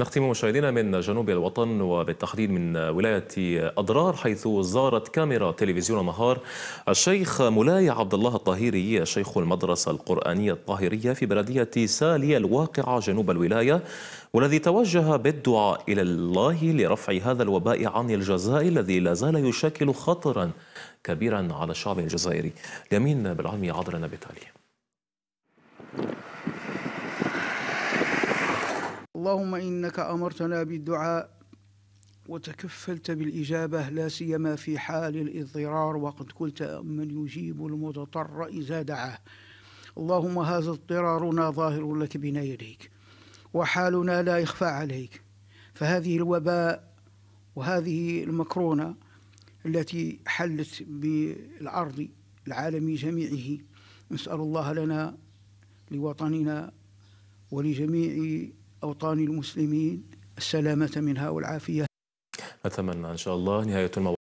نختم مشاهدينا من جنوب الوطن وبالتحديد من ولاية أضرار حيث زارت كاميرا تلفزيون النهار الشيخ مولاي عبد الله الطاهيري شيخ المدرسة القرآنية الطاهرية في بلدية سالية الواقعة جنوب الولاية والذي توجه بالدعاء إلى الله لرفع هذا الوباء عن الجزائر الذي لا زال يشكل خطرا كبيرا على الشعب الجزائري يمين بالعلم عبر نبي اللهم إنك أمرتنا بالدعاء وتكفلت بالإجابة لا سيما في حال الاضطرار وقد قلت من يجيب المضطر إذا دعاه اللهم هذا اضطرارنا ظاهر لك بين يديك وحالنا لا يخفى عليك فهذه الوباء وهذه المكرونة التي حلت بالأرض العالم جميعه نسأل الله لنا لوطننا ولجميع أوطان المسلمين السلامة منها والعافية أتمنى إن شاء الله نهاية الموضوع